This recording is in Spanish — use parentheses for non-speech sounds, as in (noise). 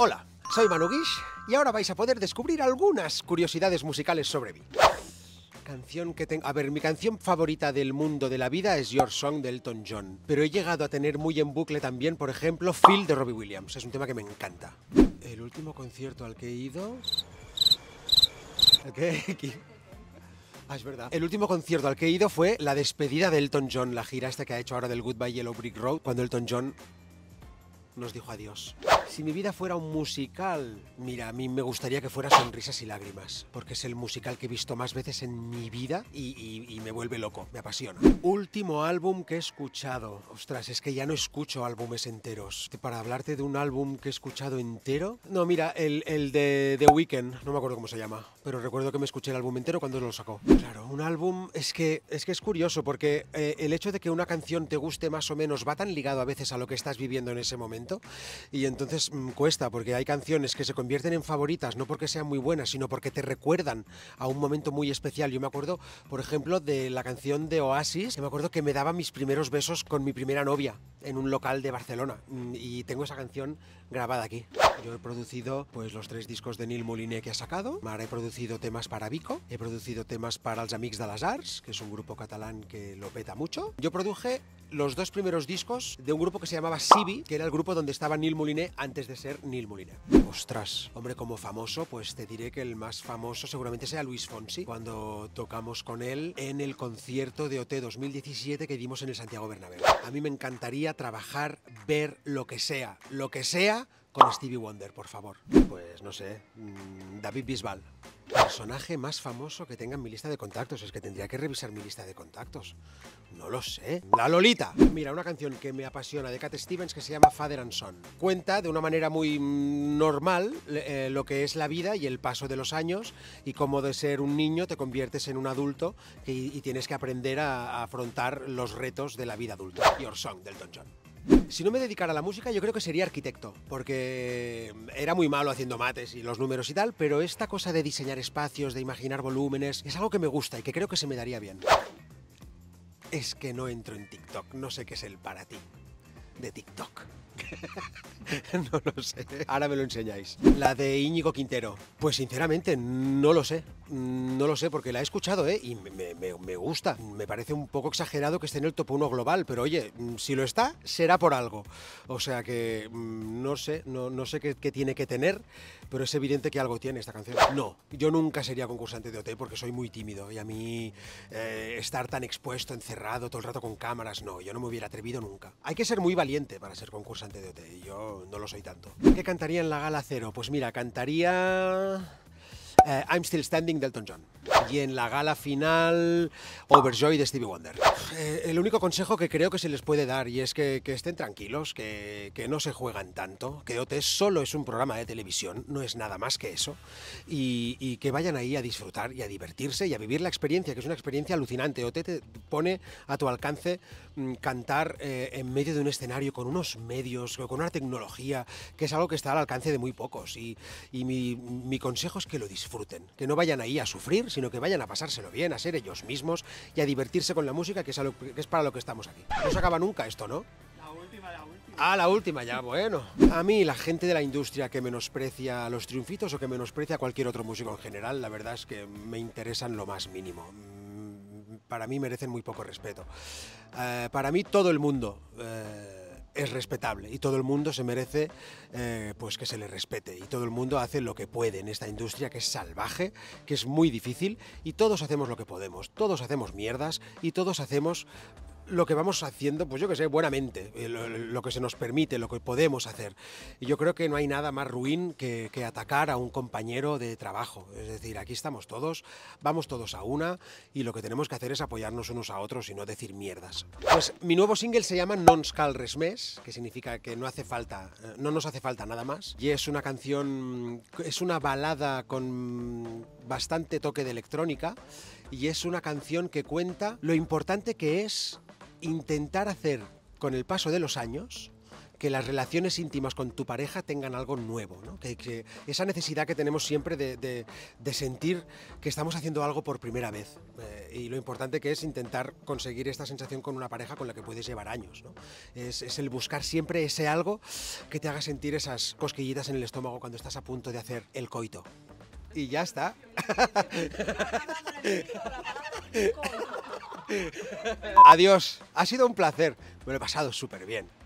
Hola, soy Manu Guish y ahora vais a poder descubrir algunas curiosidades musicales sobre mí. Canción que tengo... A ver, mi canción favorita del mundo de la vida es Your Song de Elton John, pero he llegado a tener muy en bucle también, por ejemplo, Phil de Robbie Williams. Es un tema que me encanta. El último concierto al que he ido... ¿Qué? Ah, es verdad. El último concierto al que he ido fue la despedida de Elton John, la gira esta que ha hecho ahora del Goodbye Yellow Brick Road, cuando Elton John nos dijo adiós si mi vida fuera un musical, mira, a mí me gustaría que fuera Sonrisas y Lágrimas, porque es el musical que he visto más veces en mi vida y, me vuelve loco, me apasiona. Último álbum que he escuchado. Ostras, es que ya no escucho álbumes enteros. Para hablarte de un álbum que he escuchado entero. No, mira, el, el de The Weeknd, no me acuerdo cómo se llama, pero recuerdo que me escuché el álbum entero cuando lo sacó. Claro, un álbum es que es, que es curioso, porque eh, el hecho de que una canción te guste más o menos va tan ligado a veces a lo que estás viviendo en ese momento. Y entonces Mm, cuesta, porque hay canciones que se convierten en favoritas, no porque sean muy buenas, sino porque te recuerdan a un momento muy especial. Yo me acuerdo, por ejemplo, de la canción de Oasis, que me acuerdo que me daba mis primeros besos con mi primera novia en un local de Barcelona mm, y tengo esa canción grabada aquí. Yo he producido pues los tres discos de Neil Mouliné que ha sacado. Ahora he producido temas para Vico, he producido temas para Els Amics de las Arts, que es un grupo catalán que lo peta mucho. Yo produje los dos primeros discos de un grupo que se llamaba Sibi, que era el grupo donde estaba Neil Mouliné antes de ser Neil Mouliné. Ostras, hombre, como famoso, pues te diré que el más famoso seguramente sea Luis Fonsi, cuando tocamos con él en el concierto de OT 2017 que dimos en el Santiago Bernabéu a mí me encantaría trabajar, ver lo que sea, lo que sea, con Stevie Wonder, por favor. Pues no sé, mm, David Bisbal. Personaje más famoso que tenga en mi lista de contactos. Es que tendría que revisar mi lista de contactos. No lo sé. La Lolita. Mira, una canción que me apasiona de Cat Stevens que se llama Father and Son. Cuenta de una manera muy mm, normal eh, lo que es la vida y el paso de los años y cómo de ser un niño te conviertes en un adulto y, tienes que aprender a, a, afrontar los retos de la vida adulta. Your Song del Don John. Si no me dedicara a la música, yo creo que sería arquitecto, porque era muy malo haciendo mates y los números y tal, pero esta cosa de diseñar espacios, de imaginar volúmenes, es algo que me gusta y que creo que se me daría bien. Es que no entro en TikTok, no sé qué es el para ti de TikTok. (laughs) (laughs) no lo sé. Ahora me lo enseñáis. La de Íñigo Quintero. Pues sinceramente, no lo sé. No lo sé, porque la he escuchado, ¿eh? Y me, gusta. Me parece un poco exagerado que esté en el top 1 global, pero oye, si lo está, será por algo. O sea que mm, no sé, no, sé qué, tiene que tener, pero es evidente que algo tiene esta canción. No, yo nunca sería concursante de OT porque soy muy tímido y a mí eh, estar tan expuesto, encerrado todo el rato con cámaras, no, yo no me hubiera atrevido nunca. Hay que ser muy valiente para ser concursante de OT. Yo no, lo soy tanto. ¿Qué cantaría en la gala cero? Pues mira, cantaría... Eh, I'm Still Standing delton John y en la gala final Overjoy de Stevie Wonder. Eh, el único consejo que creo que se les puede dar y es que, estén tranquilos, que, no se juegan tanto, que OT solo es un programa de televisión, no es nada más que eso, y, que vayan ahí a disfrutar y a divertirse y a vivir la experiencia, que es una experiencia alucinante. OT te pone a tu alcance mm, cantar eh, en medio de un escenario con unos medios, con una tecnología, que es algo que está al alcance de muy pocos. Y, mi, mi consejo es que lo disfruten, que no vayan ahí a sufrir, sino que vayan a pasárselo bien, a ser ellos mismos y a divertirse con la música, que es, para lo que estamos aquí. No se acaba nunca esto, ¿no? La última, la última. Ah, la última ya, bueno. A mí, la gente de la industria que menosprecia los triunfitos o que menosprecia cualquier otro músico en general, la verdad es que me interesan lo más mínimo mm, para mí merecen muy poco respeto. Eh, para mí todo el mundo eh, es respetable y todo el mundo se merece eh, pues que se le respete y todo el mundo hace lo que puede en esta industria que es salvaje, que es muy difícil y todos hacemos lo que podemos, todos hacemos mierdas y todos hacemos lo que vamos haciendo, pues yo que sé, buenamente, eh, lo, que se nos permite, lo que podemos hacer. Y yo creo que no hay nada más ruin que, atacar a un compañero de trabajo. Es decir, aquí estamos todos, vamos todos a una y lo que tenemos que hacer es apoyarnos unos a otros y no decir mierdas. Pues mi nuevo single se llama Non Scal Resmes, que significa que no hace falta, eh, no nos hace falta nada más. Y es una canción, es una balada con bastante toque de electrónica y es una canción que cuenta lo importante que es intentar hacer con el paso de los años que las relaciones íntimas con tu pareja tengan algo nuevo, que, esa necesidad que tenemos siempre de, sentir que estamos haciendo algo por primera vez eh, y lo importante que es intentar conseguir esta sensación con una pareja con la que puedes llevar años. Es, es, el buscar siempre ese algo que te haga sentir esas cosquillitas en el estómago cuando estás a punto de hacer el coito. Y ya está. (laughs) Adiós. Ha sido un placer, me lo he pasado súper bien.